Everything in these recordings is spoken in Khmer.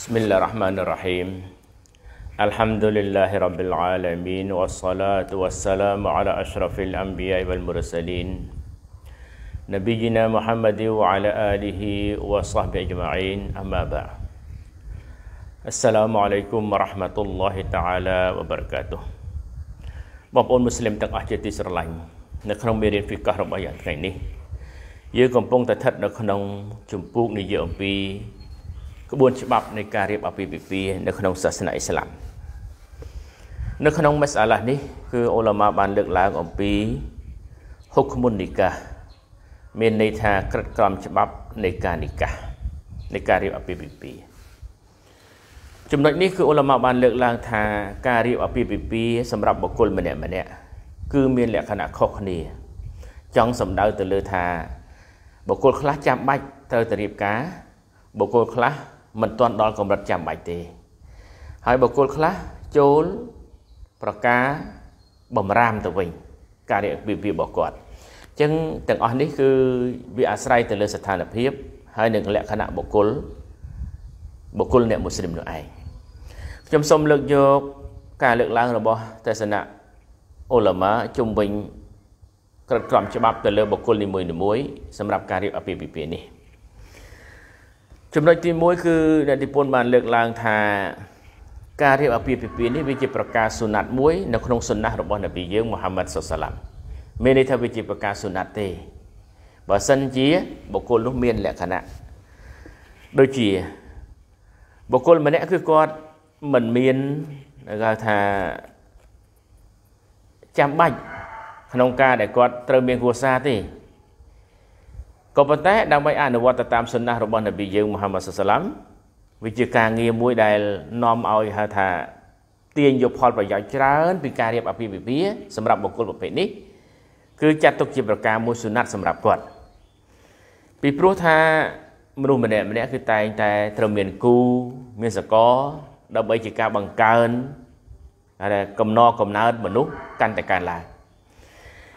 بسم الله الرحمن الرحيم الحمد لله رب العالمين والصلاة والسلام على أشرف الأنبياء والمرسلين نبينا محمد وعلى آله وصحبه أجمعين أما بعد السلام عليكم ورحمة الله تعالى وبركاته បងប្អូនមុស្លីមទាំងអស់ជាទីស្រឡាញ់នៅក្នុងមេរៀនហ្វីការបស់យ៉ាងថ្ងៃនេះយើងកំពុងតែស្ថិតនៅក្នុងជំពូកនិយាយអំពីក្បួនច្បាប់នៃការរៀបអាពាហ៍ពិពាហ៍នៅក្នុងសាសនាអ៊ីស្លាមនៅក្នុងមេសាឡានេះគឺអូឡាម៉ាបានលើកឡើងអំពីហុកមុននីកា មានន័យថាក្រិតក្រមច្បាប់នៃការនីកានៃការរៀបអាពាហ៍ពិពាហ៍ចំណុចនេះគឺអូឡាម៉ាបានលើកឡើងថាការរៀបអាពាហ៍ពិពាហ៍សម្រាប់បុគ្គលម្នាក់ម្នាក់គឺមានលក្ខណៈខុសគ្នាចង់សំដៅទៅលើថាបុគ្គលខ្លះចាំបាច់ត្រូវទៅរៀបការបុគ្គលខ្លះមិនទាន់ដល់កម្រិតចាំបាច់ទេ ហើយបុគ្គលខ្លះចូលប្រការបំរាមទៅវិញ ការរៀបពីពីរបស់គាត់អញ្ចឹងទាំងអស់នេះគឺវាអាស្រ័យទៅលើស្ថានភាព ហើយនឹងលក្ខណៈបុគ្គលបុគ្គលអ្នកមូស្លីមនោះឯងខ្ញុំសូមលើកយកការលើកឡើងរបស់ទស្សនៈអ៊ូឡាម៉ាជុំវិញក្រឹតក្រមច្បាប់ទៅលើបុគ្គលនីមួយៗសម្រាប់ការរៀបអាពាហ៍ពិពាហ៍នេះ។ចំណុចទី1គឺអ្នកនិពន្ធបានលើកឡើងថា ការរៀបអាពាហ៍ពិពាហ៍នេះវាជាប្រការសុណាត់មួយនៅក្នុងសុណាត់របស់នប៊ីយើងមូហាម៉ាត់សុសឡាមមានន័យថាវាជាប្រការសុណាត់ទេបើសិនជាបុគ្គលនោះមានលក្ខណៈដូចជាបុគ្គលម្នាក់គឺគាត់មិនមានគេថាចាំបាច់ក្នុងការដែលគាត់ត្រូវមានគ្រួសារទេក៏ប៉ុន្តែដើម្បីអនុវត្តទៅតាមសុណាស់របស់នប៊ីយើងមូហាម៉ាត់សាឡាមវាជាការងារមួយដែលនាំឲ្យហៅថាទាញយកផល ប្រយោជន៍ច្រើន ពីការរៀបអាពាហ៍ពិពាហ៍សម្រាប់បុគ្គលប្រភេទនេះ គឺចាត់ទុកជាប្រការមួយសុណាត់សម្រាប់គាត់ពីព្រោះថាមនុស្សម្នាក់ម្នាក់គឺតែងតែត្រូវមានគូមានសកលដើម្បីជាការបង្កើនកំណរកំណើត មនុស្សកាន់តែកើនឡើង។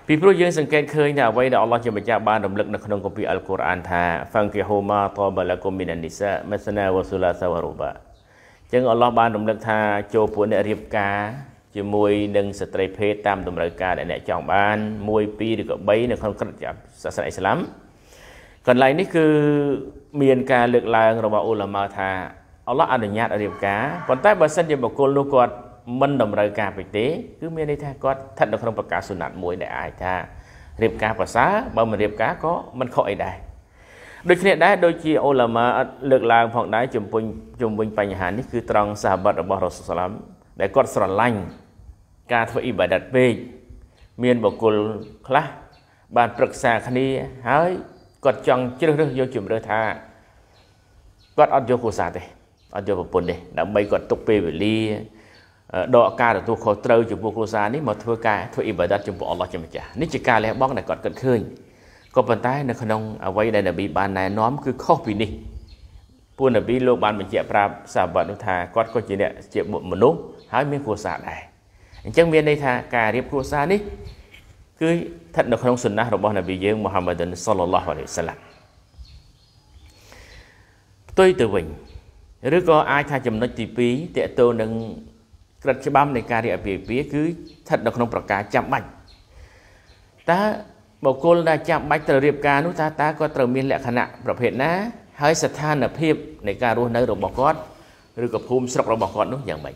ពីព្រោះយើងសង្កេតឃើញថាអ្វីដែលអល់ឡោះជាម្ចាស់បានរំលឹកនៅក្នុងគម្ពីរអល់កុរអានថាហ្វាំងគីហូម៉ាតបឡាគុំមីនអានីសាមសណាវ៉ាស៊ូឡាសាវ៉ារូបាចឹងអល់ឡោះបានរំលឹកថាចូលពួកអ្នករៀបការ ជាមួយនឹងស្ត្រីភេទតាមតម្រូវការដែលអ្នកចង់បាន1 2ឬក៏3នៅក្នុងក្រឹតសាសនាអ៊ីស្លាមកន្លែងនេះគឺមានការលើកឡើងរបស់ឧលាម៉ាថាអល់ឡោះអនុញ្ញាតរៀបការប៉ុន្តែបើសិនជាបុគ្គលនោះគាត់មិនតម្រូវការពេកទេគឺមានន័យថាគាត់ស្ថិតនៅក្នុងប្រកាសសុណាត់មួយដែលអាចថារៀបការប្រសើរបើមិនរៀបការក៏មិនខុសអីដែរដូចគ្នាដែរដូចជាអូឡាម៉ាលើកឡើងផងដែរជំពុញជំពុញបញ្ហានេះគឺត្រង់សាហាបតរបស់រ៉ូសុសឡាម ដែលគាត់ស្រឡាញ់ការធ្វើអ៊ីបាដាតពេកមានបុគ្គលខ្លះបានប្រឹក្សាគ្នាហើយគាត់ចង់ជ្រើសរើសយកជំរើសថាគាត់អត់យកគ្រួសារទេអត់យកប្រពន្ធទេដើម្បីគាត់ទុកពេលវេលាដកការទទួលខុសត្រូវចំពោះគ្រួសារនេះមកធ្វើការធ្វើអ៊ីបាដាតចំពោះអល់ឡោះជាម្ចាស់នេះជាការលះបង់ដែលគាត់គិតឃើញក៏ប៉ុន្តែ នៅក្នុងអ្វីដែលនប៊ីបានណែនាំគឺខុសពីនេះពួកនប៊ីលោកបានបញ្ជាក់ប្រាប់សាបាត់នោះថាគាត់ក៏ជាអ្នកជា មនុស្សហើយមានគ្រួសារដែរអញ្ចឹងមានន័យថាការរៀបគ្រួសារនេះ គឺស្ថិតនៅក្នុងសុណាស់របស់នប៊ីយើងមូហាម៉ាឌិនសល្លឡោះអាឡៃសាឡាំផ្ទុយទៅវិញឬក៏អាចថាចំណុចទី2តកតទៅនឹងក្រិតច្បាប់នៃការរៀបអាពាហ៍ពិពាហ៍គឺស្ថិតនៅក្នុងប្រការចាំបាច់តើបុគ្គលដែលចាំបាច់ត្រូវរៀបការនោះតើតើគាត់ត្រូវមានលក្ខណៈប្រភេទណា ហើយស្ថានភាពនៃការរស់នៅរបស់គាត់ឬក៏ភូមិស្រុករបស់គាត់នោះយ៉ាងម៉េច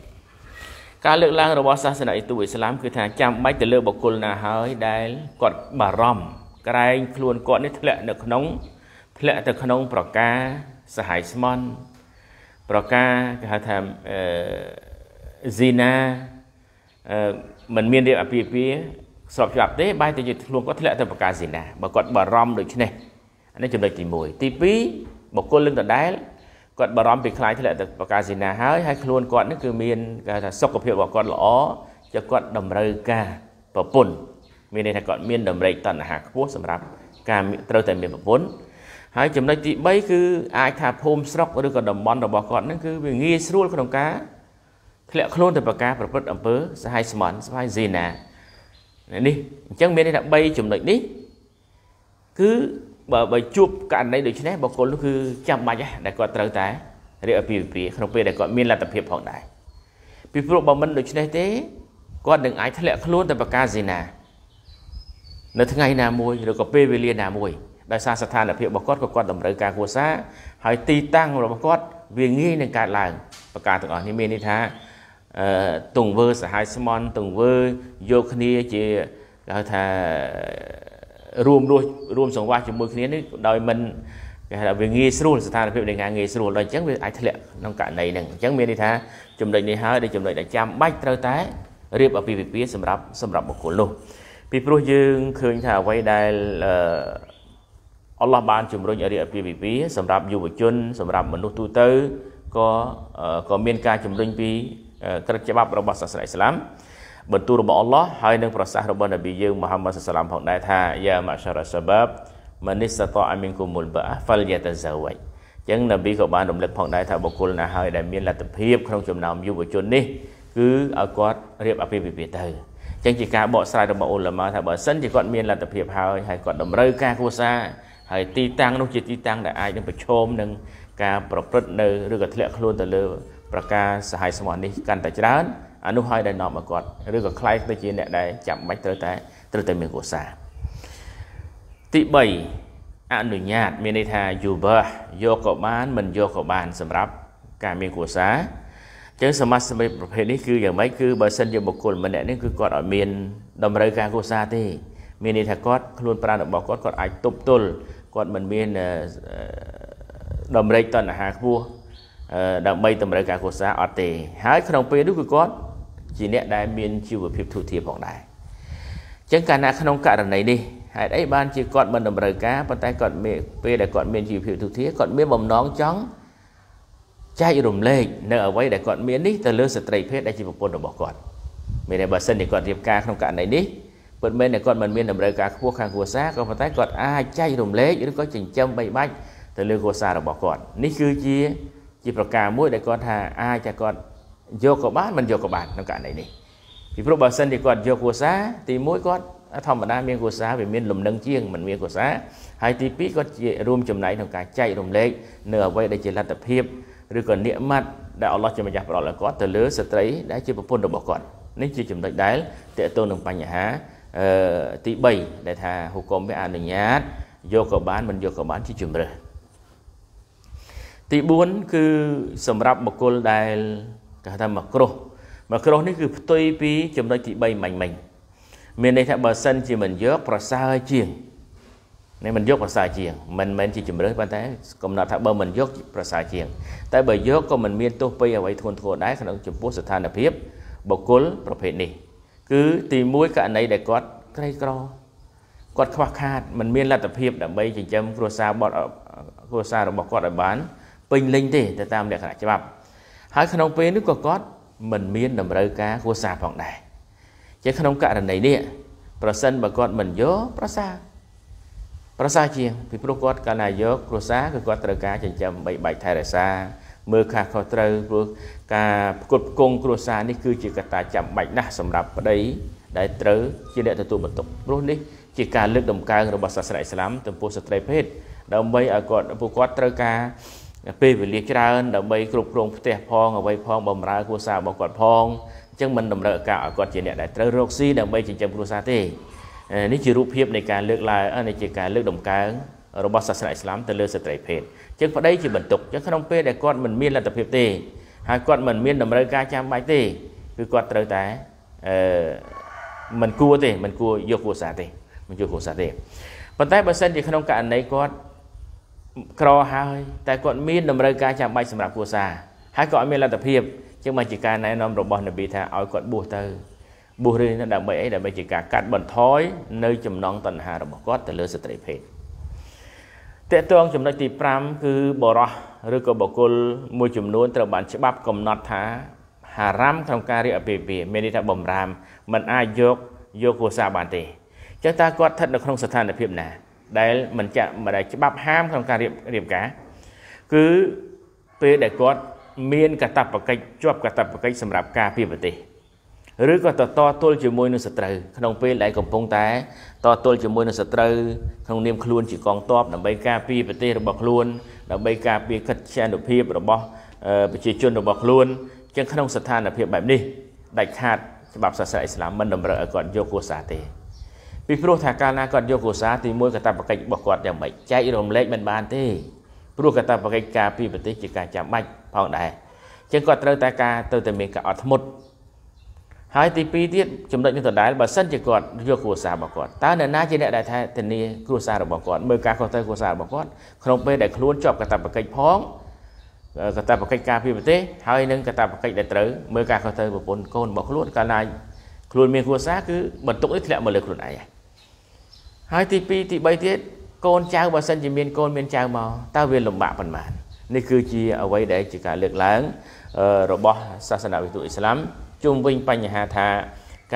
ការលើកឡើងរបស់សាសនាអ៊ីទូអ៊ីស្លាមគឺថាចាំបាច់ទៅលើបុគ្គលណាហើយដែលគាត់បារម្ភក្រែងខ្លួនគាត់នេះធ្លាក់នៅក្នុងធ្លាក់ទៅក្នុងប្រការសហាយស្មន់ប្រការគេហៅថាអឺហ្ស៊ីណាមិនមានរៀបអាពាហ៍ពិពាហ៍ស្របច្បាប់ទេបែរតែជាខ្លួនគាត់ធ្លាក់ទៅប្រការហ្ស៊ីណាបើគាត់បារម្ភដូច្នេះអានេះចំណុចទី1ទី2បុគ្គលលឹងដដែលគាត់បារម្ភពីខ្លាចធ្លាក់ទៅប្រការហ្ស៊ីណាហើយហើយខ្លួនគាត់នេះគឺមានគេថាសុខភាពរបស់គាត់ល្អចុះគាត់តម្រូវការប្រពន្ធមានន័យថាគាត់មានតម្រេចតណ្ហាខ្ពស់សម្រាប់ការត្រូវតែមានប្រពន្ធហើយចំណុចទី3គឺអាចថាភូមិស្រុកឬក៏តំបន់របស់គាត់នឹងគឺវាងាយស្រួលក្នុងការធ្លាក់ខ្លួនទៅប្រការប្រព្រឹត្តអំពើសាហាយស្មន់សាហាយសេនានេះអញ្ចឹងមានន័យថា3ចំណុចនេះគឺបើបើជួបករណីដូចនេះបុគ្គលនោះគឺចាំបាច់ដែរគាត់ត្រូវតែរៀបអភិវិភាក្នុងពេលដែលគាត់មានលទ្ធភាពផងដែរពីព្រោះបើមិនដូច្នេះទេគាត់នឹងអាចធ្លាក់ខ្លួនទៅប្រការសេនានៅថ្ងៃណាមួយឬក៏ពេលវេលាណាមួយដោយសារស្ថានភាពរបស់គាត់ក៏គាត់តម្រូវការគ្រួសារហើយទីតាំងរបស់គាត់វាងាយនឹងកើតឡើងប្រការទាំងអស់នេះមានន័យថាទង្វើសហាយស្មន់ទង្វើយកគ្នាជាគេហៅថារួមរស់រួមសង្វាសជាមួយគ្នានេះដោយមិនគេហៅថាវាងាយស្រួលស្ថានភាពនៃការងាយស្រួលដល់អញ្ចឹងវាអាចធ្លាក់ក្នុងករណីហ្នឹងអញ្ចឹងមានន័យថាចំណុចនេះហើយដែលចំណុចដែលចាំបាច់ត្រូវតែរៀបអភិវិភាសម្រាប់សម្រាប់បុគ្គលនោះពីព្រោះយើងឃើញថាអ្វីដែលអល់ឡោះបានជំរុញឲ្យរៀបអភិវិភាសម្រាប់យុវជន សម្រាប់មនុស្សទូទៅក៏ក៏មានការជំរុញពីក្រឹតច្បាប់របស់សាសនាអ៊ីស្លាមបន្ទូលរបស់អល់ឡោះហើយនិងប្រសាសន៍របស់នប៊ីយើងមូហាម៉ាត់សាសឡាមផងដែរថាយ៉ាម៉ាសារ៉ាសាបាបមនិសតអាមីនគុមុលបាហ្វលយ៉ាតាហ្សាវ៉ៃចឹងនប៊ីក៏បានរំលឹកផងដែរថាបុគ្គលណាហើយដែលមានលទ្ធភាពក្នុងចំណោមយុវជននេះ គឺឲ្យគាត់រៀបអាពាហ៍ពិពាហ៍ទៅចឹងជាការបកស្រាយរបស់អ៊ុលម៉ាថាបើសិនជាគាត់មានលទ្ធភាពហើយហើយគាត់តម្រូវការគ្រួសារហើយទីតាំងនោះជាទីតាំងដែលអាចនឹងប្រឈមនឹងការប្រព្រឹត្តនៅឬក៏ធ្លាក់ខ្លួនទៅលើប្រការសហាយសមនេះកាន់តែច្រើនអានោះហើយដែលនាំមកគាត់ឬក៏ខ្លាយទៅជាអ្នកដែលចាំបាច់ត្រូវតែត្រូវតែមានគោសាទី3អនុញ្ញាត មានន័យថាយុបះយកក៏បាន មិនយកក៏បាន សម្រាប់ការមានគោសាចឹងសមាសមីប្រភេទនេះគឺយ៉ាងម៉េចគឺបើសិនជាបុគ្គលម្នាក់នេះគឺគាត់អត់មានតម្រូវការគោសាទេមានន័យថាគាត់ខ្លួនប្រាណរបស់គាត់គាត់អាចទប់ទល់គាត់មិនមានតម្រេចតណ្ហាខ្ពស់ដើម្បីតម្រូវការគ្រួសារអត់ទេ ហើយក្នុងពេលនោះគឺគាត់ជាអ្នកដែលមានជីវភាពទូទាផងដែរអញ្ចឹងកាលណាក្នុងករណីនេះហេតុអីបានជាគាត់មិនតម្រូវការប៉ុន្តែគាត់មានពេលដែលគាត់មានជីវភាពទូទាគាត់មានបំណងចង់ចែករំលែកនៅអ្វីដែលគាត់មាននេះទៅលើស្ត្រីភេទដែលជាប្រពន្ធរបស់គាត់មានន័យបើសិនជាគាត់រៀបការក្នុងករណីនេះពិតមែនតែគាត់មិនមានតម្រូវការខ្ពស់ខាងគ្រួសារក៏ប៉ុន្តែគាត់អាចចែករំលែកឬក៏ចិញ្ចឹមបីបាច់ទៅលើគ្រួសាររបស់គាត់នេះគឺជាជាប្រការមួយដែលគាត់ថាអាចតែគាត់យកក៏បានមិនយកក៏បានក្នុងករណីនេះពីព្រោះបើសិនជាគាត់យកគ្រួសារទី1គាត់ធម្មតាមានគ្រួសារវាមានលំនឹងជាងមិនមានគ្រួសារហើយទី2គាត់ជារួមចំណែកក្នុងការចែករំលែកនៅអ្វីដែលជាលទ្ធភាពឬក៏និមត្តដែលអល់ឡោះជាម្ចាស់ប្រោលឲ្យគាត់ទៅលើស្ត្រីដែលជាប្រពន្ធរបស់គាត់នេះជាចំណុចដែលតកតងនឹងបញ្ហាអឺទី3ដែលថាហុកុំវាអនុញ្ញាត យកក៏បានមិនយកក៏បានជាជំរើសទី4គឺសម្រាប់បុគ្គលដែលគេថាមកគ្រោះមកគ្រោះនេះគឺផ្ទុយពីចំណុចទី3មិញមិញមានន័យថាបើសិន ជាមិនយកប្រសើរជាងនេះមិនយកប្រសើរជាង មិនមែនជាជំរឿនប៉ុន្តែ កំណត់ថាបើមិនយកប្រសើរជាងតែបើយកក៏មិនមានទោសពីអ្វីធ្ងន់ធ្ងរដែរក្នុងចំពោះស្ថានភាពបុគ្គលប្រភេទនេះ គឺទី1ករណីដែលគាត់ក្រីក្រគាត់ខ្វះខាតមិនមានលទ្ធភាពដើម្បីចិញ្ចឹមគ្រួសារបត់គ្រួសាររបស់គាត់ឲ្យបានពេញលេញទេទៅតាមលក្ខណៈច្បាប់ហើយក្នុងពេលនេះក៏គាត់មិនមានតម្រូវការគ្រួសារផងដែរជាក្នុងករណីនេះប្រសិនបើគាត់មិនយកប្រសាប្រសាជាងពីព្រោះគាត់កាលណាយកគ្រួសារគឺគាត់ត្រូវការចិញ្ចឹមបីបាច់ថែរក្សា មើលខុសខុសត្រូវព្រោះការផ្គត់ផ្គង់គ្រួសារនេះគឺជាកត្តាចាំបាច់ណាស់សម្រាប់ប្តី ដែលត្រូវជាអ្នកទទួលបន្ទុកព្រោះនេះជាការលើកដំកើងរបស់សាសនាអ៊ីស្លាមចំពោះស្ត្រីភេទដើម្បីឲ្យគាត់ពួកគាត់ត្រូវការពេលវេលាច្រើនដើម្បីគ្រប់គ្រងផ្ទះផងអ្វីផងបំរើគ្រួសាររបស់គាត់ផងអញ្ចឹងមិនតម្រូវការឲ្យគាត់ជាអ្នកដែលត្រូវរកស៊ីដើម្បីចិញ្ចឹមគ្រួសារទេនេះជារូបភាពនៃការលើកឡើងនេះជាការលើកដំកើងរបស់សាសនាអ៊ីស្លាមទៅលើស្ត្រីភេទអញ្ចឹងប្តីជាបន្ទុកអញ្ចឹងក្នុងពេលដែលគាត់មិនមានលទ្ធភាពទេហើយគាត់មិនមានតម្រូវការចាំបាច់ទេគឺគាត់ត្រូវតែអឺមិនគួរទេ មិនគួរយកគ្រួសារទេមិនយកគ្រួសារទេប៉ុន្តែបើសិនជាក្នុងករណីគាត់ក្រហើយតែគាត់មានតម្រូវការចាំបាច់សម្រាប់គ្រួសារហើយក៏អត់មានលទ្ធភាពជាងមកជាការណែនាំរបស់នប៊ីថាឲ្យគាត់បួសទៅបួសរឿងនោះដើម្បីអីដើម្បីជាការកាត់បន្ថយនៅចំណងតណ្ហារបស់គាត់ទៅលើស្ត្រីភេទតកតងចំណុចទី5គឺបរោះឬក៏បកុលមួយចំនួនត្រូវបានច្បាប់កំណត់ថាហារ៉ាមក្នុងការរៀបអពាហ៍ពិពាហ៍មានន័យថាបំរាមមិនអាចយកយកគ្រួសារបានទេចឹងតើគាត់ស្ថិតនៅក្នុងស្ថានភាពណាដែលមិនចាក់មិនដែលច្បាប់ហាមក្នុងការរៀបរៀបការគឺពេលដែលគាត់មានកតបកិច្ចជាប់កតបកិច្ចសម្រាប់ការពីប្រទេសឬក៏តតទល់ជាមួយនឹងសត្រូវក្នុងពេលដែលកំពុងតែតទល់ជាមួយនឹងសត្រូវក្នុងនាមខ្លួនជាកងទ័ពដើម្បីការពីប្រទេសរបស់ខ្លួនដើម្បីការពីកិត្តិយសភាពរបស់ប្រជាជន របស់ខ្លួនចឹងក្នុងស្ថានភាពបែបនេះដាច់ខាតច្បាប់សាសនាអ៊ីស្លាមមិនតម្រូវឲ្យគាត់យកគូសាទេពីព្រោះថាកាលណាគាត់យកគ្រួសារទី1កតបកិច្ចរបស់គាត់យ៉ាងម៉េចចែករំលែកមិនបានទេព្រោះកតបកិច្ចការពីប្រទេសជាការចាំបាច់ផងដែរអញ្ចឹងគាត់ត្រូវតែការទៅតែមានការអត់ធ្មត់ហើយទី2ទៀតចំណុចនេះដដែលបើសិនជាគាត់យកគ្រួសាររបស់គាត់តើអ្នកណាជាអ្នកដែលថាធានាគ្រួសាររបស់គាត់មើលការខុសត្រូវគ្រួសាររបស់គាត់ក្នុងពេលដែលខ្លួនជាប់កតបកិច្ចផងកតបកិច្ចការពីប្រទេសហើយនឹងកតបកិច្ចដែលត្រូវមើលការខុសត្រូវប្រពន្ធកូនរបស់ខ្លួនកាលណាខ្លួនមានគ្រួសារគឺបន្ទុកនេះធ្លាក់មកលើខ្លួនឯងហើយទី2ទី3ទៀតកូនចៅបើសិនជាមានកូនមានចៅមកតើវាលំបាកប៉ុន្មាននេះគឺជាអ្វីដែលជាការលើកឡើងរបស់សាសនាវិទូអ៊ីស្លាមជុំវិញបញ្ហាថា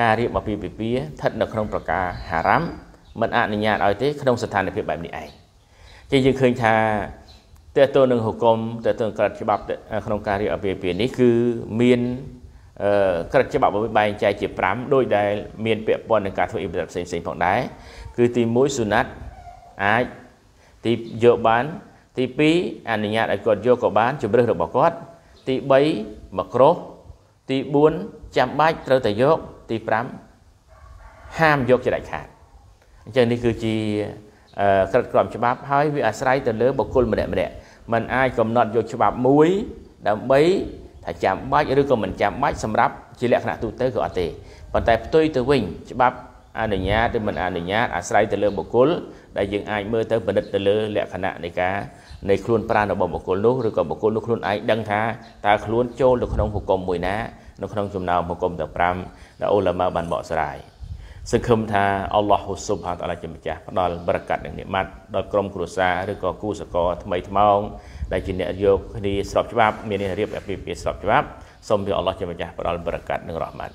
ការរៀបអាពាហ៍ពិពាហ៍ស្ថិតនៅក្នុងប្រការហារ៉ាម មិនអនុញ្ញាតឲ្យទេក្នុងស្ថានភាពបែបនេះឯងជាយើងឃើញថាតើតើនឹងហុកុំតើតើក្រិតច្បាប់ក្នុងការរៀបអាពាហ៍ពិពាហ៍នេះគឺមានក្រិតច្បាប់បែងចែកជា5ដោយដែលមានពាក់ព័ន្ធនឹងការធ្វើអ៊ីបផ្សេងផ្សេងផងដែរគឺទី1សុណាត់អាចទីយកបានទី2អនុញ្ញាតឲ្យគាត់យកក៏បានជំរឹះរបស់គាត់ ទី3មកគ្រោះទី4ចាំបាច់ត្រូវតែយកទី5ហាមយកជាដាច់ខាតអញ្ចឹងនេះគឺជាក្រិតក្រមច្បាប់ហើយវាអាស្រ័យទៅលើបុគ្គលម្នាក់ម្នាក់มันអាចកំណត់យកច្បាប់មួយ ដើម្បីថាចាំបាច់ឬក៏មិនចាំបាច់សម្រាប់ ជាលក្ខណៈទូទៅក៏អត់ទេប៉ុន្តែផ្ទុយទៅវិញច្បាប់អនុញ្ញាតឬមិនអនុញ្ញាតអាស្រ័យទៅលើបុគ្គលដែលយើងអាចមើលទៅពិនិត្យទៅលើលក្ខណៈនៃការនៃខ្លួនប្រាណរបស់បុគ្គលនោះឬក៏បុគ្គលនោះខ្លួនឯងដឹងថាតើខ្លួនចូលទៅក្នុងប្រគំមួយណានៅក្នុងចំណោមប្រគំទាំង5ដែលអូឡាម៉ាបានបកស្រាយសង្ឃឹមថាអល់ឡោះហ៊ូស៊ុបហានតាឡាជាម្ចាស់ផ្ដល់ប្រកាសនិងនិមត្តដល់ក្រុម គ្រួសារឬក៏គូសករថ្មីថ្មោងដែលជាអ្នកយកគ្នាស្របច្បាប់មានរៀបអភិភិស្របច្បាប់សូមព្រះអល់ឡោះជាម្ចាស់ផ្ដល់ប្រកាសនិងរ៉ហ្មាត់